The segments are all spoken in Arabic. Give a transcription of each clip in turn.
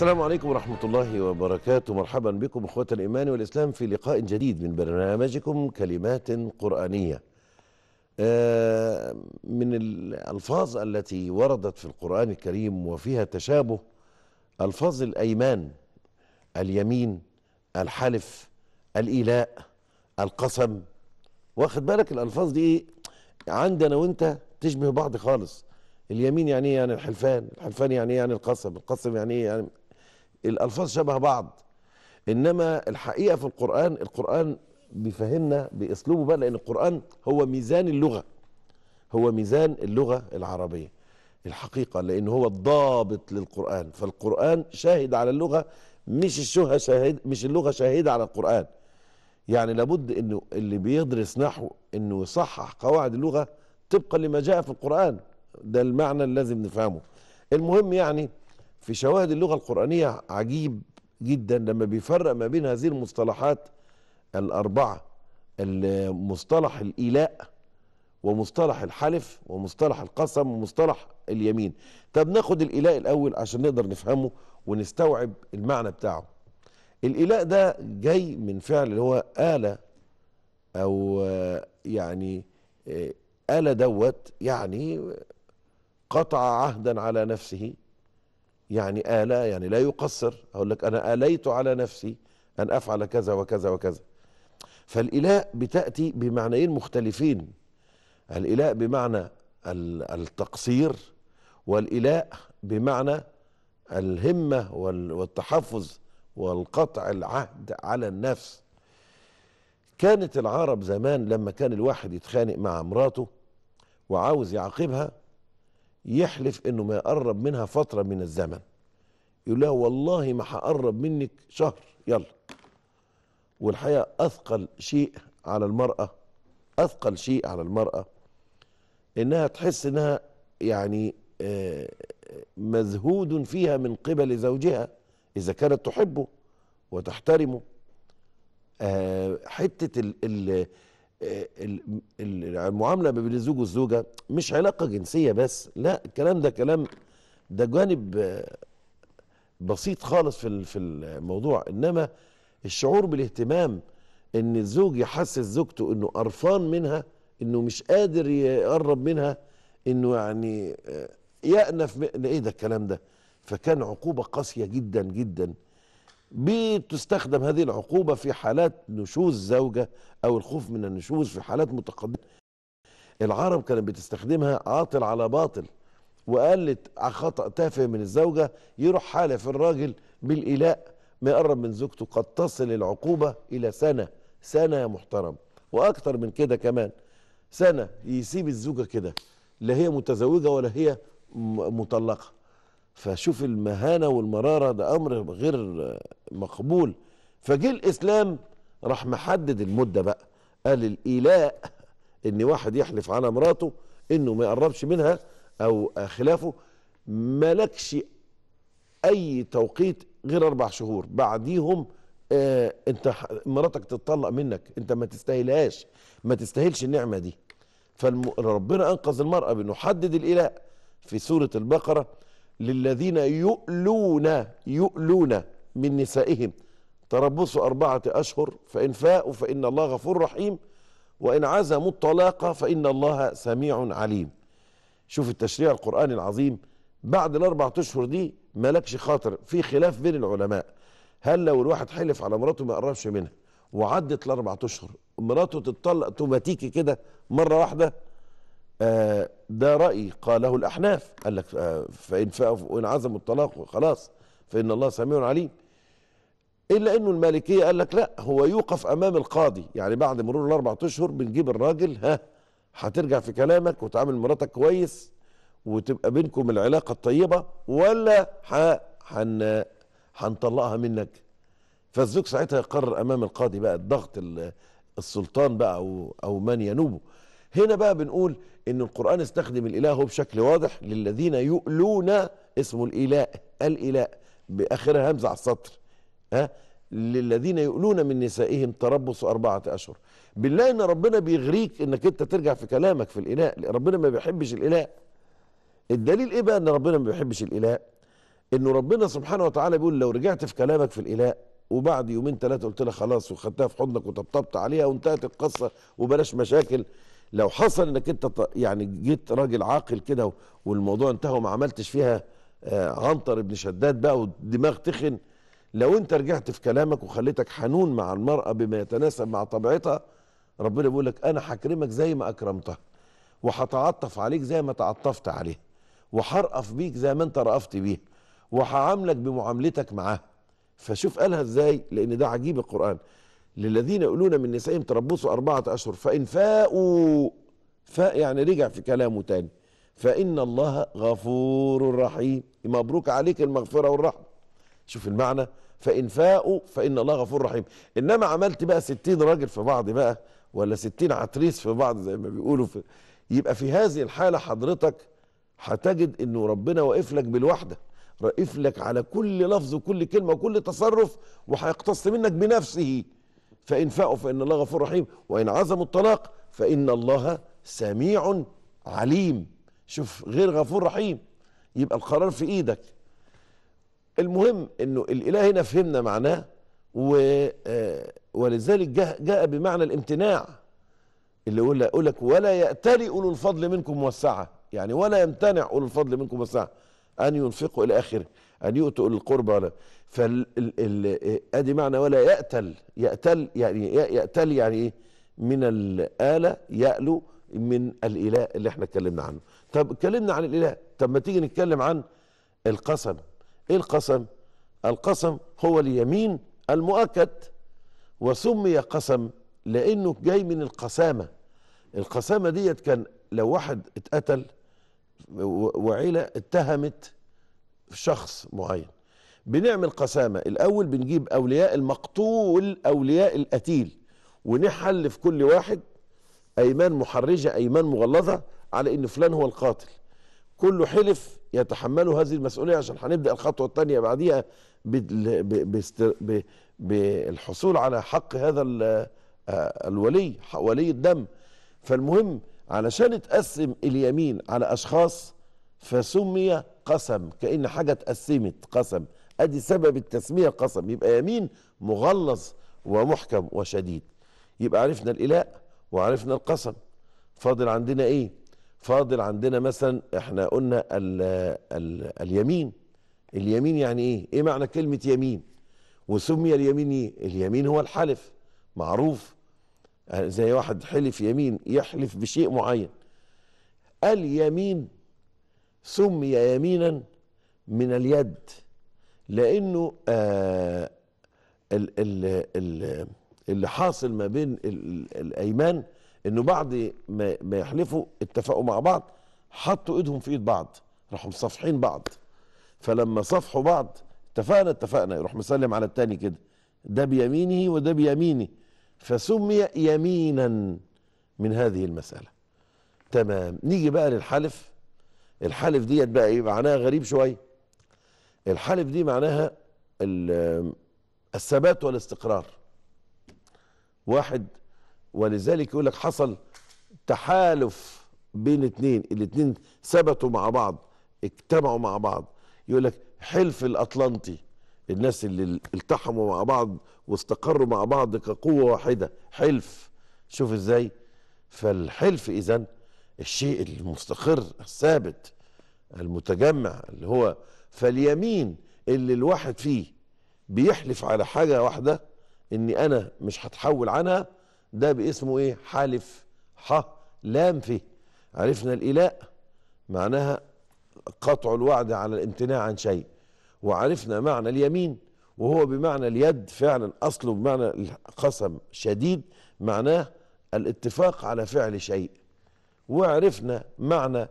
السلام عليكم ورحمة الله وبركاته مرحبا بكم أخوة الإيمان والإسلام في لقاء جديد من برنامجكم كلمات قرآنية آه، من الألفاظ التي وردت في القرآن الكريم وفيها تشابه ألفاظ الأيمان اليمين الحلف الإيلاء القسم واخد بالك الألفاظ دي عندنا وانت تشبه بعض خالص اليمين يعني ايه يعني الحلفان الحلفان يعني ايه يعني القسم القسم يعني ايه يعني الألفاظ شبه بعض إنما الحقيقة في القرآن القرآن بيفهمنا بأسلوبه بقى لأن القرآن هو ميزان اللغة هو ميزان اللغة العربية الحقيقة لأن هو الضابط للقرآن فالقرآن شاهد على اللغة مش الشهة شاهد مش اللغة شاهدة على القرآن يعني لابد انه اللي بيدرس نحو انه يصحح قواعد اللغة طبقا لما جاء في القرآن ده المعنى اللي لازم نفهمه المهم يعني في شواهد اللغة القرآنية عجيب جدا لما بيفرق ما بين هذه المصطلحات الأربعة المصطلح الإيلاء ومصطلح الحلف ومصطلح القسم ومصطلح اليمين طب ناخد الإيلاء الأول عشان نقدر نفهمه ونستوعب المعنى بتاعه الإيلاء ده جاي من فعل اللي هو آلة أو يعني آلة دوت يعني قطع عهدا على نفسه يعني آلى يعني لا يقصر أقول لك أنا آليت على نفسي أن أفعل كذا وكذا وكذا فالإلاء بتأتي بمعنيين مختلفين الإلاء بمعنى التقصير والإلاء بمعنى الهمة والتحفظ والقطع العهد على النفس كانت العرب زمان لما كان الواحد يتخانق مع مراته وعاوز يعاقبها يحلف انه ما يقرب منها فتره من الزمن يقول لها والله ما هقرب منك شهر يلا والحقيقه اثقل شيء على المراه اثقل شيء على المراه انها تحس انها يعني آه، مذهود فيها من قبل زوجها اذا كانت تحبه وتحترمه آه، حته ال ال آه، المعامله بين الزوج والزوجه مش علاقه جنسيه بس لا الكلام ده كلام ده جانب آه، بسيط خالص في في الموضوع انما الشعور بالاهتمام ان الزوج يحسس زوجته انه قرفان منها انه مش قادر يقرب منها انه يعني آه، يأنف ايه ده الكلام ده فكان عقوبه قاسيه جدا جدا بتستخدم هذه العقوبة في حالات نشوز زوجة أو الخوف من النشوز في حالات متقدمة العرب كانت بتستخدمها عاطل على باطل وقالت خطأ تافه من الزوجة يروح حالف الراجل بالإلاء ما يقرب من زوجته قد تصل العقوبة إلى سنة سنة يا محترم وأكثر من كده كمان سنة يسيب الزوجة كده لا هي متزوجة ولا هي مطلقة فشوف المهانة والمرارة ده أمر غير مقبول فجه الإسلام راح محدد المدة بقى قال الإيلاء إن واحد يحلف على مراته إنه ما يقربش منها أو خلافه مالكش أي توقيت غير أربع شهور بعديهم آه أنت مراتك تتطلق منك أنت ما تستاهلهاش ما تستاهلش النعمة دي فربنا أنقذ المرأة بأنه حدد الإيلاء في سورة البقرة للذين يؤلون يؤلون من نسائهم تربصوا أربعة أشهر فإن فاءوا فإن الله غفور رحيم وإن عزموا الطلاق فإن الله سميع عليم شوف التشريع القرآني العظيم بعد الأربعة أشهر دي مالكش خاطر في خلاف بين العلماء هل لو الواحد حلف على مراته ما قربش منها وعدت الأربعة أشهر مراته تتطلق توماتيكي كده مرة واحدة آه، ده رأي قاله الأحناف قال لك آه، فإن وإن عزموا الطلاق خلاص فإن الله سميع عليم إلا أنه المالكية قال لك لا هو يوقف أمام القاضي يعني بعد مرور الأربع أشهر بنجيب الراجل ها هترجع في كلامك وتعامل مراتك كويس وتبقى بينكم العلاقة الطيبة ولا حن هنطلقها منك فالزوج ساعتها يقرر أمام القاضي بقى الضغط السلطان بقى أو, أو من ينوبه هنا بقى بنقول ان القرآن استخدم الإله بشكل واضح للذين يؤلون اسمه الاله الاله بآخرها همزة على السطر ها للذين يؤلون من نسائهم تربص أربعة أشهر بالله ان ربنا بيغريك انك انت ترجع في كلامك في الاله ربنا ما بيحبش الاله الدليل ايه بقى ان ربنا ما بيحبش الاله انه ربنا سبحانه وتعالى بيقول لو رجعت في كلامك في الاله وبعد يومين ثلاثة قلت لها خلاص وخدتها في حضنك وطبطبت عليها وانتهت القصة وبلاش مشاكل لو حصل انك انت يعني جيت راجل عاقل كده والموضوع انتهى وما عملتش فيها آه، عنتر ابن شداد بقى والدماغ تخن لو انت رجعت في كلامك وخليتك حنون مع المرأة بما يتناسب مع طبيعتها ربنا بيقول لك انا هكرمك زي ما اكرمتها وهتعطف عليك زي ما تعطفت عليها وهرأف بيك زي ما انت رأفت بيها وهعاملك بمعاملتك معاها فشوف قالها ازاي لان ده عجيب القرآن للذين يقولون من نسائهم تربصوا أربعة أشهر فإن فاءوا فاء يعني رجع في كلامه تاني فإن الله غفور رحيم مبروك عليك المغفرة والرحمة شوف المعنى فإن فاءوا فإن الله غفور رحيم إنما عملت بقى ستين راجل في بعض بقى ولا ستين عتريس في بعض زي ما بيقولوا في يبقى في هذه الحالة حضرتك هتجد إنه ربنا واقف لك بالوحدة واقف لك على كل لفظ وكل كلمة وكل تصرف وهيقتص منك بنفسه فإن فاءوا فإن الله غفور رحيم وإن عزموا الطلاق فإن الله سميع عليم شوف غير غفور رحيم يبقى القرار في إيدك المهم أنه الإله هنا فهمنا معناه و آه، ولذلك جاء, جاء بمعنى الامتناع اللي يقول لك, لك ولا يأتري أولو الفضل منكم والسعة يعني ولا يمتنع أولو الفضل منكم والسعة أن ينفقوا إلى آخره أن يؤتوا القربى فأدي معنى ولا يأتل يأتل يعني يأتل يعني إيه من الآلة يألو من الإله اللي احنا اتكلمنا عنه طب اتكلمنا عن الإله طب ما تيجي نتكلم عن القسم ايه القسم القسم هو اليمين المؤكد وسمي قسم لانه جاي من القسامه القسامه ديت كان لو واحد اتقتل وعيله اتهمت في شخص معين بنعمل قسامة الأول بنجيب أولياء المقتول أولياء القتيل ونحل في كل واحد أيمان محرجة أيمان مغلظة على إن فلان هو القاتل كله حلف يتحملوا هذه المسؤولية عشان هنبدأ الخطوة الثانية بعديها بالحصول على حق هذا آه، الولي ولي الدم فالمهم علشان اتقسم اليمين على أشخاص فسمي قسم كأن حاجة اتقسمت قسم ادي سبب التسمية قسم يبقى يمين مغلظ ومحكم وشديد يبقى عرفنا الاله وعرفنا القسم فاضل عندنا ايه فاضل عندنا مثلا احنا قلنا ال ال اليمين اليمين يعني ايه ايه معنى كلمة يمين وسمي اليمين ايه اليمين هو الحلف معروف زي واحد حلف يمين يحلف بشيء معين اليمين سمي يمينا من اليد لانه آه، اللي حاصل ما بين الايمان انه بعد ما يحلفوا اتفقوا مع بعض حطوا ايدهم في ايد بعض راحوا مصافحين بعض فلما صفحوا بعض اتفقنا اتفقنا يروح مسلم على التاني كده ده بيمينه وده بيميني فسمي يمينا من هذه المسألة تمام نيجي بقى للحلف الحلف ديت بقى ايه معناها غريب شويه الحلف دي معناها الثبات والاستقرار واحد ولذلك يقول لك حصل تحالف بين اتنين الاتنين ثبتوا مع بعض اجتمعوا مع بعض يقول لك حلف الاطلنطي الناس اللي التحموا مع بعض واستقروا مع بعض كقوه واحده حلف شوف ازاي فالحلف اذا الشيء المستقر الثابت المتجمع اللي هو فاليمين اللي الواحد فيه بيحلف على حاجة واحدة اني انا مش هتحول عنها ده باسمه ايه حالف ح لام في عرفنا الالاء معناها قطع الوعد على الامتناع عن شيء وعرفنا معنى اليمين وهو بمعنى اليد فعلا اصله بمعنى القسم شديد معناه الاتفاق على فعل شيء وعرفنا معنى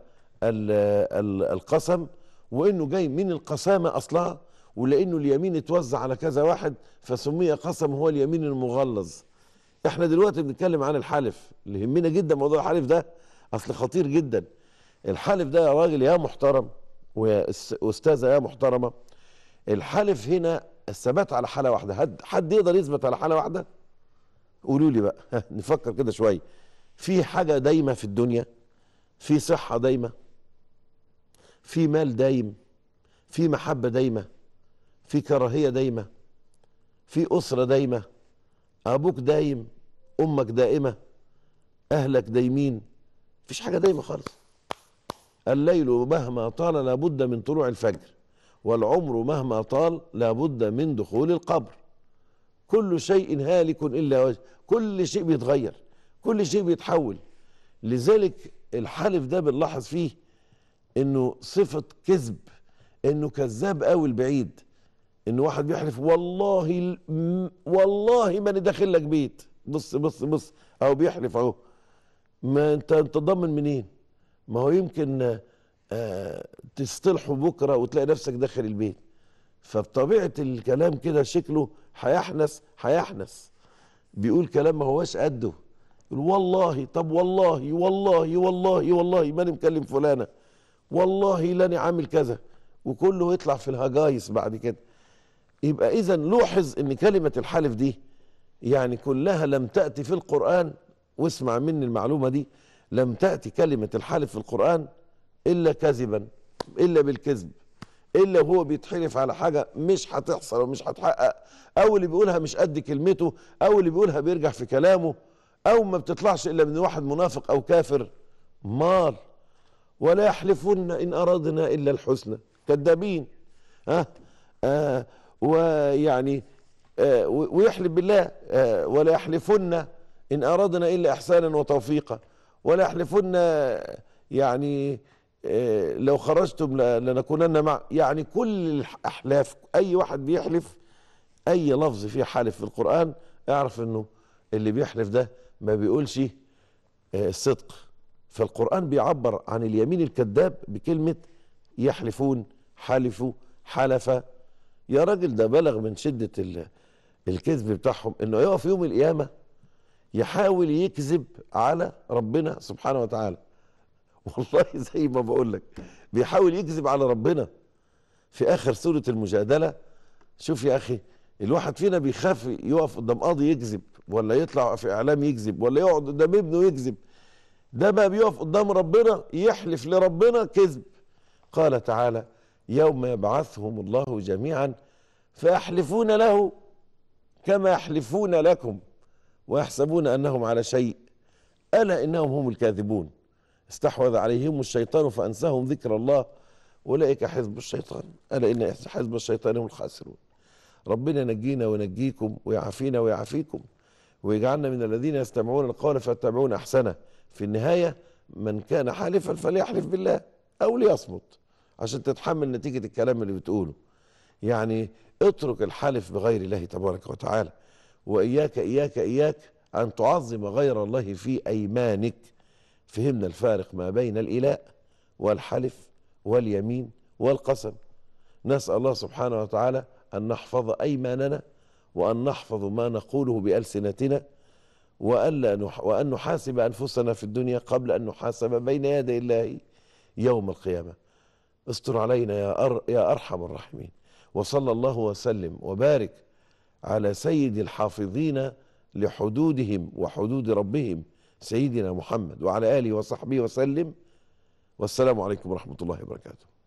القسم وانه جاي من القسامه اصلا ولانه اليمين اتوزع على كذا واحد فسمي قسم هو اليمين المغلظ احنا دلوقتي بنتكلم عن الحلف اللي يهمنا جدا موضوع الحلف ده اصل خطير جدا الحلف ده يا راجل يا محترم ويا استاذه يا محترمه الحلف هنا الثبات على حاله واحده حد حد يقدر يثبت على حاله واحده قولوا لي بقى نفكر كده شويه في حاجة دايمة في الدنيا في صحة دايمة في مال دايم في محبة دايمة في كراهية دايمة في أسرة دايمة أبوك دايم أمك دائمة أهلك دايمين مفيش حاجة دايمة خالص الليل مهما طال لابد من طلوع الفجر والعمر مهما طال لابد من دخول القبر كل شيء هالك إلا وجه كل شيء بيتغير كل شيء بيتحول لذلك الحلف ده بنلاحظ فيه انه صفة كذب انه كذاب قوي البعيد ان واحد بيحلف والله والله ما انا داخل لك بيت بص بص بص او بيحلف اهو ما انت انت ضامن منين ما هو يمكن آه تصطلحه بكره وتلاقي نفسك داخل البيت فبطبيعه الكلام كده شكله هيحنس هيحنس بيقول كلام ما هواش قده يقول والله طب والله والله والله والله ماني مكلم فلانه والله لاني عامل كذا وكله يطلع في الهجايس بعد كده يبقى اذا لوحظ ان كلمه الحلف دي يعني كلها لم تاتي في القران واسمع مني المعلومه دي لم تاتي كلمه الحلف في القران الا كذبا الا بالكذب الا وهو بيتحلف على حاجه مش هتحصل ومش هتحقق او اللي بيقولها مش قد كلمته او اللي بيقولها بيرجع في كلامه أو ما بتطلعش إلا من واحد منافق أو كافر مار ولا يحلفن إن أردنا إلا الحسنى كذابين ها آه ويعني آه ويحلف بالله آه ولا يحلفن إن أردنا إلا إحسانا وتوفيقا ولا يحلفن يعني آه، لو خرجتم لنكونن مع يعني كل الأحلاف أي واحد بيحلف أي لفظ فيه حالف في القرآن اعرف إنه اللي بيحلف ده ما بيقولش آه، الصدق فالقرآن بيعبر عن اليمين الكذاب بكلمة يحلفون حلفوا حلف يا راجل ده بلغ من شدة الكذب بتاعهم انه يقف يوم القيامة يحاول يكذب على ربنا سبحانه وتعالى والله زي ما بقول لك بيحاول يكذب على ربنا في اخر سورة المجادلة شوف يا اخي الواحد فينا بيخاف يقف قدام قاضي يكذب ولا يطلع في اعلام يكذب ولا يقعد قدام ابنه يكذب ده بقى بيقف قدام ربنا يحلف لربنا كذب قال تعالى يوم يبعثهم الله جميعا فيحلفون له كما يحلفون لكم ويحسبون انهم على شيء الا انهم هم الكاذبون استحوذ عليهم الشيطان فانساهم ذكر الله اولئك حزب الشيطان الا ان حزب الشيطان هم الخاسرون ربنا نجينا ونجيكم ويعافينا ويعافيكم ويجعلنا من الذين يستمعون القول فيتبعون احسنه في النهايه من كان حالفا فليحلف بالله او ليصمت عشان تتحمل نتيجه الكلام اللي بتقوله يعني اترك الحلف بغير الله تبارك وتعالى واياك اياك اياك ان تعظم غير الله في ايمانك فهمنا الفارق ما بين الالاء والحلف واليمين والقسم نسال الله سبحانه وتعالى ان نحفظ ايماننا وأن نحفظ ما نقوله بألسنتنا وألا نح وأن نحاسب أنفسنا في الدنيا قبل أن نحاسب بين يدي الله يوم القيامة استر علينا يا, أر يا أرحم الراحمين وصلى الله وسلم وبارك على سيد الحافظين لحدودهم وحدود ربهم سيدنا محمد وعلى آله وصحبه وسلم والسلام عليكم ورحمة الله وبركاته